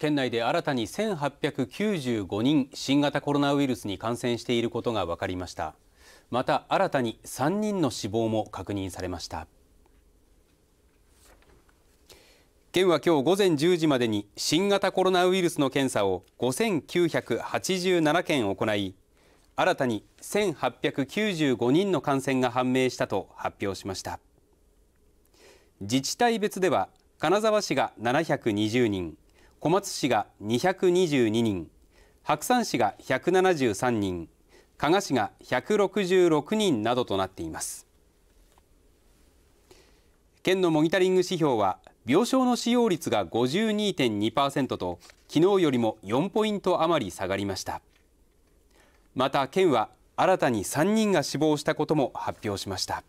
県内で新たに1895人新型コロナウイルスに感染していることが分かりましたまた新たに3人の死亡も確認されました県は今日午前10時までに新型コロナウイルスの検査を5987件行い新たに1895人の感染が判明したと発表しました自治体別では金沢市が720人小松市が222人白山市が173人加賀市が166人などとなっています県のモニタリング指標は病床の使用率が52.2%と昨日よりも4ポイント余り下がりましたまた県は新たに3人が死亡したことも発表しました